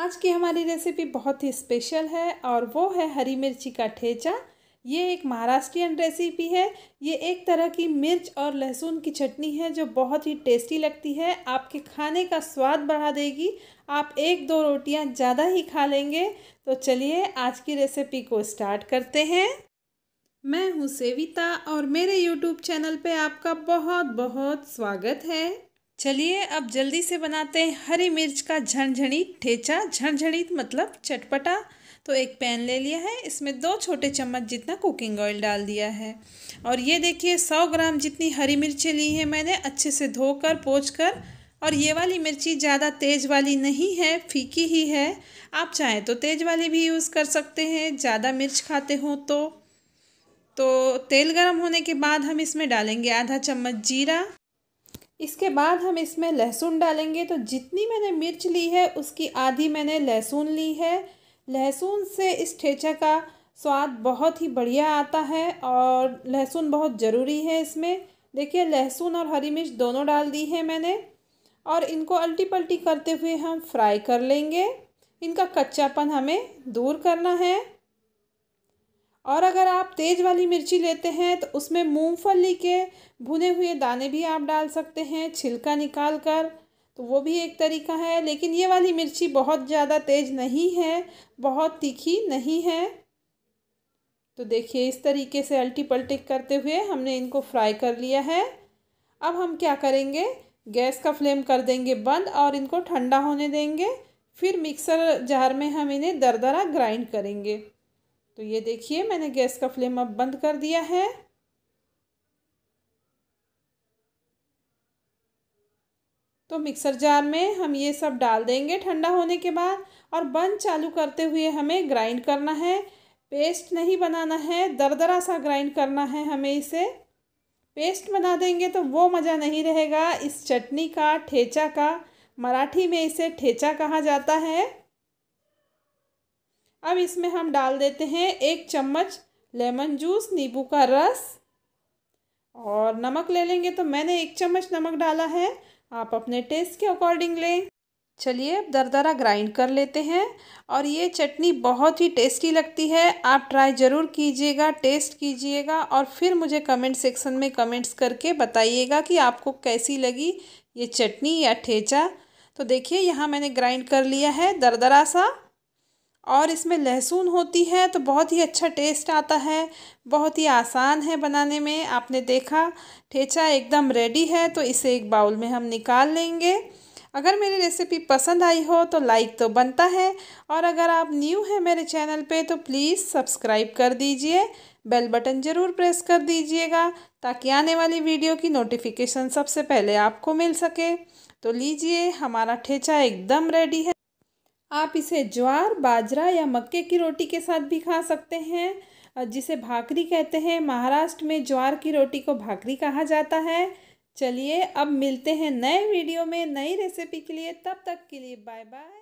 आज की हमारी रेसिपी बहुत ही स्पेशल है और वो है हरी मिर्ची का ठेचा ये एक महाराष्ट्रियन रेसिपी है ये एक तरह की मिर्च और लहसुन की चटनी है जो बहुत ही टेस्टी लगती है आपके खाने का स्वाद बढ़ा देगी आप एक दो रोटियां ज़्यादा ही खा लेंगे तो चलिए आज की रेसिपी को स्टार्ट करते हैं मैं हूँ सेविता और मेरे यूट्यूब चैनल पे आपका बहुत बहुत स्वागत है चलिए अब जल्दी से बनाते हैं हरी मिर्च का झणझणी ठेचा झणझणी मतलब चटपटा तो एक पैन ले लिया है इसमें दो छोटे चम्मच जितना कुकिंग ऑयल डाल दिया है और ये देखिए सौ ग्राम जितनी हरी मिर्चें ली हैं मैंने अच्छे से धोकर पोच कर और ये वाली मिर्ची ज़्यादा तेज़ वाली नहीं है फीकी ही है आप चाहें तो तेज़ वाली भी यूज़ कर सकते हैं ज़्यादा मिर्च खाते हो तो तो तेल गरम होने के बाद हम इसमें डालेंगे आधा चम्मच जीरा इसके बाद हम इसमें लहसुन डालेंगे तो जितनी मैंने मिर्च ली है उसकी आधी मैंने लहसुन ली है लहसुन से इस ठेचा का स्वाद बहुत ही बढ़िया आता है और लहसुन बहुत ज़रूरी है इसमें देखिए लहसुन और हरी मिर्च दोनों डाल दी है मैंने और इनको अल्टी पल्टी करते हुए हम फ्राई कर लेंगे इनका कच्चापन हमें दूर करना है और अगर आप तेज़ वाली मिर्ची लेते हैं तो उसमें मूंगफली के भुने हुए दाने भी आप डाल सकते हैं छिलका निकाल कर तो वो भी एक तरीका है लेकिन ये वाली मिर्ची बहुत ज़्यादा तेज़ नहीं है बहुत तीखी नहीं है तो देखिए इस तरीके से अल्टी पलटी करते हुए हमने इनको फ्राई कर लिया है अब हम क्या करेंगे गैस का फ्लेम कर देंगे बंद और इनको ठंडा होने देंगे फिर मिक्सर जार में हम इन्हें दरदरा ग्राइंड करेंगे तो ये देखिए मैंने गैस का फ्लेम अब बंद कर दिया है तो मिक्सर जार में हम ये सब डाल देंगे ठंडा होने के बाद और बंद चालू करते हुए हमें ग्राइंड करना है पेस्ट नहीं बनाना है दरदरा सा ग्राइंड करना है हमें इसे पेस्ट बना देंगे तो वो मज़ा नहीं रहेगा इस चटनी का ठेचा का मराठी में इसे ठेचा कहा जाता है अब इसमें हम डाल देते हैं एक चम्मच लेमन जूस नींबू का रस और नमक ले लेंगे तो मैंने एक चम्मच नमक डाला है आप अपने टेस्ट के अकॉर्डिंग लें चलिए अब दरदरा ग्राइंड कर लेते हैं और ये चटनी बहुत ही टेस्टी लगती है आप ट्राई ज़रूर कीजिएगा टेस्ट कीजिएगा और फिर मुझे कमेंट सेक्शन में कमेंट्स करके बताइएगा कि आपको कैसी लगी ये चटनी या ठेचा तो देखिए यहाँ मैंने ग्राइंड कर लिया है दरदरा सा और इसमें लहसुन होती है तो बहुत ही अच्छा टेस्ट आता है बहुत ही आसान है बनाने में आपने देखा ठेचा एकदम रेडी है तो इसे एक बाउल में हम निकाल लेंगे अगर मेरी रेसिपी पसंद आई हो तो लाइक तो बनता है और अगर आप न्यू हैं मेरे चैनल पे तो प्लीज़ सब्सक्राइब कर दीजिए बेल बटन ज़रूर प्रेस कर दीजिएगा ताकि आने वाली वीडियो की नोटिफिकेशन सबसे पहले आपको मिल सके तो लीजिए हमारा ठेचा एकदम रेडी है आप इसे ज्वार बाजरा या मक्के की रोटी के साथ भी खा सकते हैं जिसे भाकरी कहते हैं महाराष्ट्र में ज्वार की रोटी को भाकरी कहा जाता है चलिए अब मिलते हैं नए वीडियो में नई रेसिपी के लिए तब तक के लिए बाय बाय